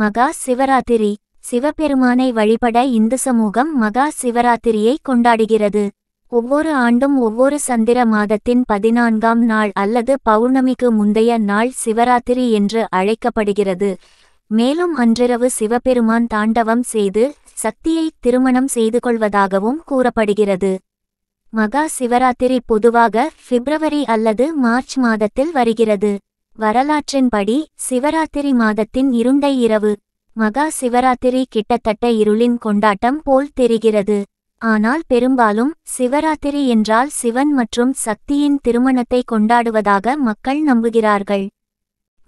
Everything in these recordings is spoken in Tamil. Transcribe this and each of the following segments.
மகா சிவராத்திரி சிவபெருமானை வழிபட இந்து சமூகம் மகா சிவராத்திரியை கொண்டாடுகிறது ஒவ்வொரு ஆண்டும் ஒவ்வொரு சந்திர மாதத்தின் பதினான்காம் நாள் அல்லது பௌர்ணமிக்கு முந்தைய நாள் சிவராத்திரி என்று அழைக்கப்படுகிறது மேலும் அன்றிரவு சிவபெருமான் தாண்டவம் செய்து சக்தியை திருமணம் செய்து கொள்வதாகவும் கூறப்படுகிறது மகா சிவராத்திரி பொதுவாக பிப்ரவரி அல்லது மார்ச் மாதத்தில் வருகிறது வரலாற்றின்படி சிவராத்திரி மாதத்தின் இருண்டை இரவு மகா சிவராத்திரி கிட்டத்தட்ட இருளின் கொண்டாட்டம் போல் தெரிகிறது ஆனால் பெரும்பாலும் சிவராத்திரி என்றால் சிவன் மற்றும் சக்தியின் திருமணத்தை கொண்டாடுவதாக மக்கள் நம்புகிறார்கள்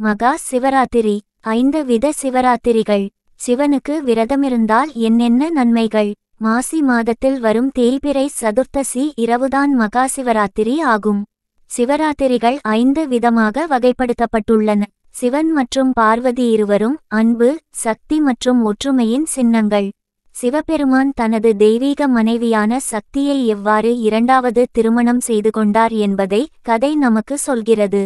மகா சிவராத்திரி ஐந்து வித சிவராத்திரிகள் சிவனுக்கு விரதமிருந்தால் என்னென்ன நன்மைகள் மாசி மாதத்தில் வரும் தேய்பிரை சதுர்த்தசி இரவுதான் மகா சிவராத்திரி ஆகும் சிவராத்திரிகள் ஐந்து விதமாக வகைப்படுத்தப்பட்டுள்ளன சிவன் மற்றும் பார்வதி இருவரும் அன்பு சக்தி மற்றும் ஒற்றுமையின் சின்னங்கள் சிவபெருமான் தனது தெய்வீக மனைவியான சக்தியை எவ்வாறு இரண்டாவது திருமணம் செய்து கொண்டார் என்பதை கதை நமக்கு சொல்கிறது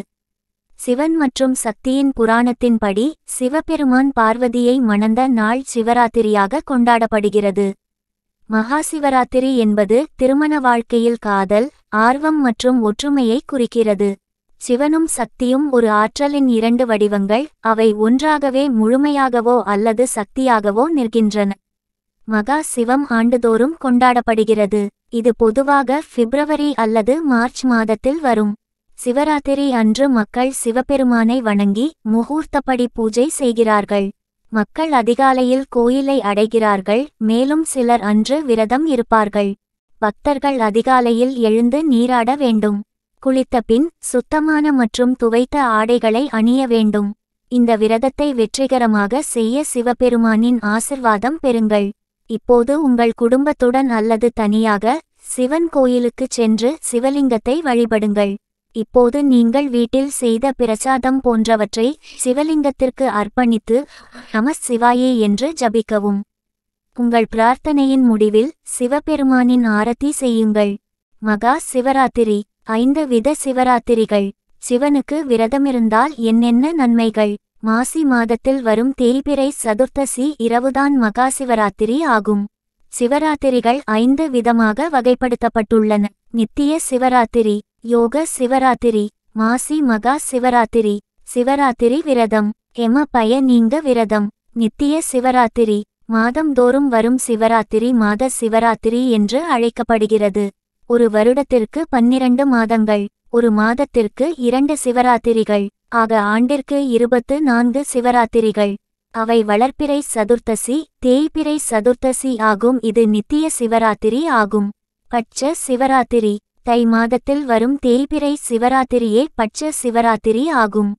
சிவன் மற்றும் சக்தியின் புராணத்தின்படி சிவபெருமான் பார்வதியை மணந்த நாள் சிவராத்திரியாக கொண்டாடப்படுகிறது மகாசிவராத்திரி என்பது திருமண வாழ்க்கையில் காதல் ஆர்வம் மற்றும் ஒற்றுமையை குறிக்கிறது சிவனும் சக்தியும் ஒரு ஆற்றலின் இரண்டு வடிவங்கள் அவை ஒன்றாகவே முழுமையாகவோ அல்லது சக்தியாகவோ நிற்கின்றன மகா சிவம் ஆண்டுதோறும் கொண்டாடப்படுகிறது இது பொதுவாக பிப்ரவரி அல்லது மார்ச் மாதத்தில் வரும் சிவராத்திரி அன்று மக்கள் சிவபெருமானை வணங்கி முகூர்த்தப்படி பூஜை செய்கிறார்கள் மக்கள் அதிகாலையில் கோயிலை அடைகிறார்கள் மேலும் சிலர் அன்று விரதம் இருப்பார்கள் பக்தர்கள் அதிகாலையில் எழுந்து நீராட வேண்டும் குளித்த பின் சுத்தமான மற்றும் துவைத்த ஆடைகளை அணிய வேண்டும் இந்த விரதத்தை வெற்றிகரமாக செய்ய சிவபெருமானின் ஆசிர்வாதம் பெறுங்கள் இப்போது உங்கள் குடும்பத்துடன் அல்லது தனியாக சிவன் கோயிலுக்கு சென்று சிவலிங்கத்தை வழிபடுங்கள் இப்போது நீங்கள் வீட்டில் செய்த பிரசாதம் போன்றவற்றை சிவலிங்கத்திற்கு அர்ப்பணித்து நம சிவாயே என்று ஜபிக்கவும் உங்கள் பிரார்த்தனையின் முடிவில் சிவபெருமானின் ஆரத்தி செய்யுங்கள் மகா சிவராத்திரி ஐந்து வித சிவராத்திரிகள் சிவனுக்கு விரதமிருந்தால் என்னென்ன நன்மைகள் மாசி மாதத்தில் வரும் தேய்பிறை சதுர்த்தசி இரவுதான் மகா சிவராத்திரி ஆகும் சிவராத்திரிகள் ஐந்து விதமாக வகைப்படுத்தப்பட்டுள்ளன நித்திய சிவராத்திரி யோக சிவராத்திரி மாசி மகா சிவராத்திரி சிவராத்திரி விரதம் எம பய நீங்க விரதம் நித்திய சிவராத்திரி மாதந்தோறும் வரும் சிவராத்திரி மாத சிவராத்திரி என்று அழைக்கப்படுகிறது ஒரு வருடத்திற்கு பன்னிரண்டு மாதங்கள் ஒரு மாதத்திற்கு இரண்டு சிவராத்திரிகள் ஆக ஆண்டிற்கு இருபத்து நான்கு சிவராத்திரிகள் அவை வளர்ப்பிறை சதுர்த்தசி தேய்பிறை சதுர்த்தசி ஆகும் இது நித்திய சிவராத்திரி ஆகும் பட்ச சிவராத்திரி தை மாதத்தில் வரும் தேய்பிறை சிவராத்திரியே பட்ச சிவராத்திரி ஆகும்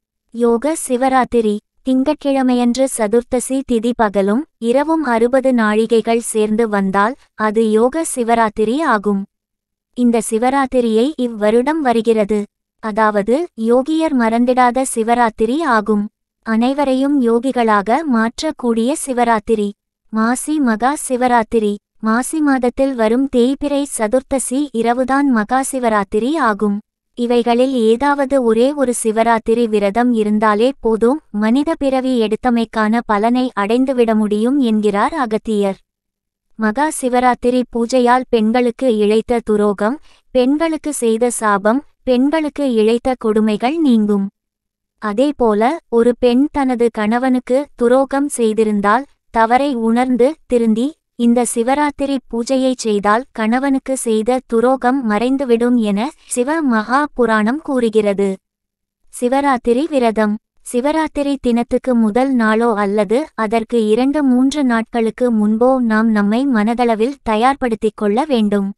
யோக சிவராத்திரி திங்கட்கிழமையன்று சதுர்த்தசி திதி பகலும் இரவும் அறுபது நாழிகைகள் சேர்ந்து வந்தால் அது யோக சிவராத்திரி ஆகும் இந்த சிவராத்திரியை இவ்வருடம் வருகிறது அதாவது யோகியர் மறந்திடாத சிவராத்திரி ஆகும் அனைவரையும் யோகிகளாக மாற்றக்கூடிய சிவராத்திரி மாசி மகா சிவராத்திரி மாசி மாதத்தில் வரும் தேய்பிரை சதுர்த்தசி இரவுதான் மகா சிவராத்திரி ஆகும் இவைகளில் ஏதாவது ஒரே ஒரு சிவராத்திரி விரதம் இருந்தாலே போதும் மனித பிறவி எடுத்தமைக்கான பலனை அடைந்துவிட முடியும் என்கிறார் அகத்தியர் மகா சிவராத்திரி பூஜையால் பெண்களுக்கு இழைத்த துரோகம் பெண்களுக்கு செய்த சாபம் பெண்களுக்கு இழைத்த கொடுமைகள் நீங்கும் அதேபோல ஒரு பெண் தனது கணவனுக்கு துரோகம் செய்திருந்தால் தவறை உணர்ந்து திருந்தி இந்த சிவராத்திரி பூஜையை செய்தால் கணவனுக்கு செய்த துரோகம் மறைந்துவிடும் என சிவ மகா புராணம் கூறுகிறது சிவராத்திரி விரதம் சிவராத்திரி தினத்துக்கு முதல் நாளோ அல்லது அதற்கு இரண்டு மூன்று நாட்களுக்கு முன்போ நாம் நம்மை மனதளவில் தயார்படுத்திக் கொள்ள வேண்டும்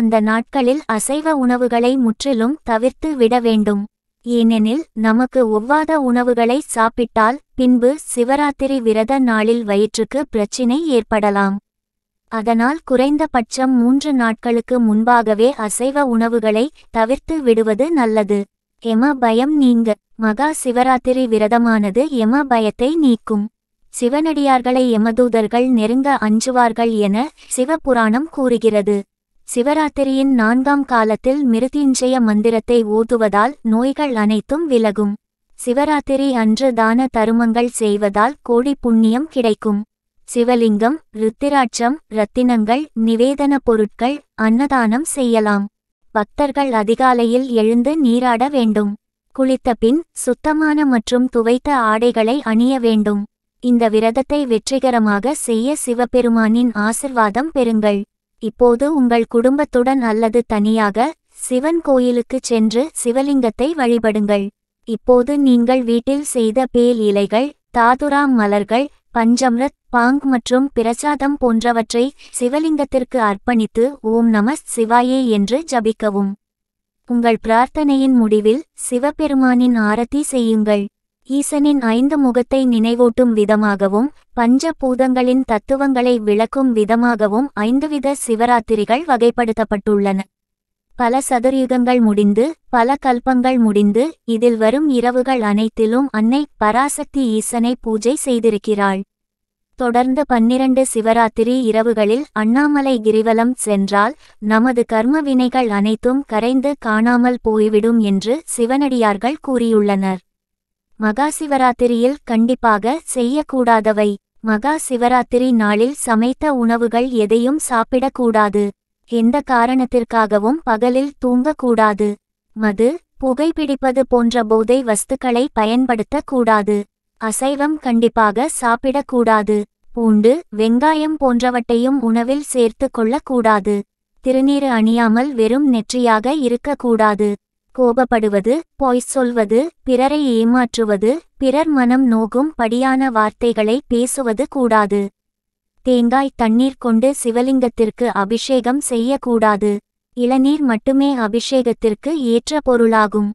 அந்த நாட்களில் அசைவ உணவுகளை முற்றிலும் தவிர்த்து விட வேண்டும் ஏனெனில் நமக்கு ஒவ்வாத உணவுகளை சாப்பிட்டால் பின்பு சிவராத்திரி விரத நாளில் வயிற்றுக்கு பிரச்சினை ஏற்படலாம் அதனால் குறைந்தபட்சம் மூன்று நாட்களுக்கு முன்பாகவே அசைவ உணவுகளை தவிர்த்து விடுவது நல்லது எம பயம் நீங்க மகா சிவராத்திரி விரதமானது எம பயத்தை நீக்கும் சிவனடியார்களை எமதூதர்கள் நெருங்க அஞ்சுவார்கள் என சிவபுராணம் கூறுகிறது சிவராத்திரியின் நான்காம் காலத்தில் மிருதியுஞ்சய மந்திரத்தை ஓதுவதால் நோய்கள் அனைத்தும் விலகும் சிவராத்திரி அன்று தான தருமங்கள் செய்வதால் கோடி புண்ணியம் கிடைக்கும் சிவலிங்கம் ருத்திராட்சம் இரத்தினங்கள் நிவேதன பொருட்கள் அன்னதானம் செய்யலாம் பக்தர்கள் அதிகாலையில் எழுந்து நீராட வேண்டும் குளித்த பின் சுத்தமான மற்றும் துவைத்த ஆடைகளை அணிய வேண்டும் இந்த விரதத்தை வெற்றிகரமாக செய்ய சிவபெருமானின் ஆசிர்வாதம் பெறுங்கள் இப்போது உங்கள் குடும்பத்துடன் அல்லது தனியாக சிவன் கோயிலுக்குச் சென்று சிவலிங்கத்தை வழிபடுங்கள் இப்போது நீங்கள் வீட்டில் செய்த பேல் இலைகள் தாதுராம் மலர்கள் பஞ்சம்ரத் பாங் மற்றும் பிரசாதம் போன்றவற்றை சிவலிங்கத்திற்கு அர்ப்பணித்து ஓம் நம சிவாயே என்று ஜபிக்கவும் உங்கள் பிரார்த்தனையின் முடிவில் சிவபெருமானின் ஆரத்தி செய்யுங்கள் ஈசனின் ஐந்து முகத்தை நினைவூட்டும் விதமாகவும் பஞ்ச பூதங்களின் தத்துவங்களை விளக்கும் விதமாகவும் ஐந்துவித சிவராத்திரிகள் வகைப்படுத்தப்பட்டுள்ளன பல சதுரயுகங்கள் முடிந்து பல கல்பங்கள் முடிந்து இதில் வரும் இரவுகள் அனைத்திலும் அன்னை பராசக்தி ஈசனை பூஜை செய்திருக்கிறாள் தொடர்ந்து பன்னிரண்டு சிவராத்திரி இரவுகளில் அண்ணாமலை கிரிவலம் சென்றால் நமது கர்ம வினைகள் அனைத்தும் கரைந்து காணாமல் போய்விடும் என்று சிவனடியார்கள் கூறியுள்ளனர் மகா சிவராத்திரியில் கண்டிப்பாக செய்யக்கூடாதவை மகா சிவராத்திரி நாளில் சமைத்த உணவுகள் எதையும் சாப்பிடக்கூடாது எந்த காரணத்திற்காகவும் பகலில் தூங்கக்கூடாது மது புகைப்பிடிப்பது போன்ற போதை வஸ்துக்களை பயன்படுத்தக்கூடாது அசைவம் கண்டிப்பாக சாப்பிடக்கூடாது பூண்டு வெங்காயம் போன்றவற்றையும் உணவில் சேர்த்து கொள்ளக்கூடாது திருநீறு அணியாமல் வெறும் நெற்றியாக இருக்கக்கூடாது கோபப்படுவது பொய் சொல்வது பிறரை ஏமாற்றுவது பிறர் மனம் நோகும் படியான வார்த்தைகளை பேசுவது கூடாது தேங்காய் தண்ணீர் கொண்டு சிவலிங்கத்திற்கு அபிஷேகம் செய்யக்கூடாது இளநீர் மட்டுமே அபிஷேகத்திற்கு ஏற்ற பொருளாகும்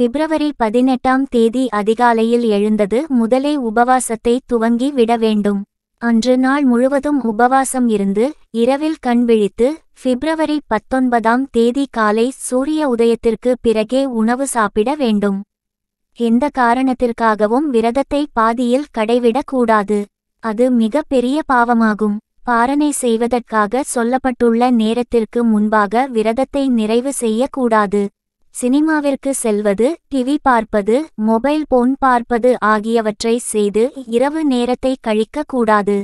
பிப்ரவரி பதினெட்டாம் தேதி அதிகாலையில் எழுந்தது முதலே உபவாசத்தை துவங்கி விட வேண்டும் அன்று நாள் முழுவதும் உபவாசம் இருந்து இரவில் கண் விழித்து பிப்ரவரி பத்தொன்பதாம் தேதி காலை சூரிய உதயத்திற்கு பிறகே உணவு சாப்பிட வேண்டும் எந்த காரணத்திற்காகவும் விரதத்தை பாதியில் கடைவிடக்கூடாது அது மிக பெரிய பாவமாகும் பாரணை செய்வதற்காக சொல்லப்பட்டுள்ள நேரத்திற்கு முன்பாக விரதத்தை நிறைவு செய்யக்கூடாது சினிமாவிற்கு செல்வது டிவி பார்ப்பது மொபைல் போன் பார்ப்பது ஆகியவற்றை செய்து இரவு நேரத்தை கழிக்க கூடாது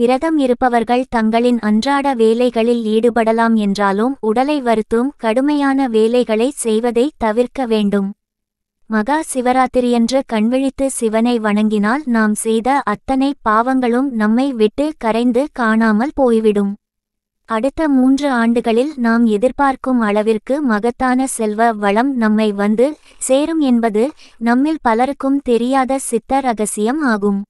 விரதம் இருப்பவர்கள் தங்களின் அன்றாட வேலைகளில் ஈடுபடலாம் என்றாலும் உடலை வருத்தும் கடுமையான வேலைகளை செய்வதை தவிர்க்க வேண்டும் மகா சிவராத்திரியன்று கண்விழித்து சிவனை வணங்கினால் நாம் செய்த அத்தனை பாவங்களும் நம்மை விட்டு கரைந்து காணாமல் போய்விடும் அடுத்த மூன்று ஆண்டுகளில் நாம் எதிர்பார்க்கும் அளவிற்கு மகத்தான செல்வ வளம் நம்மை வந்து சேரும் என்பது நம்மில் பலருக்கும் தெரியாத சித்த ரகசியம் ஆகும்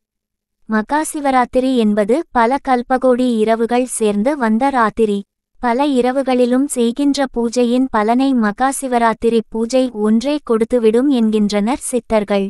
மகா சிவராத்திரி என்பது பல கல்பகோடி இரவுகள் சேர்ந்து வந்த ராத்திரி பல இரவுகளிலும் செய்கின்ற பூஜையின் பலனை மகா சிவராத்திரி பூஜை ஒன்றே கொடுத்துவிடும் என்கின்றனர் சித்தர்கள்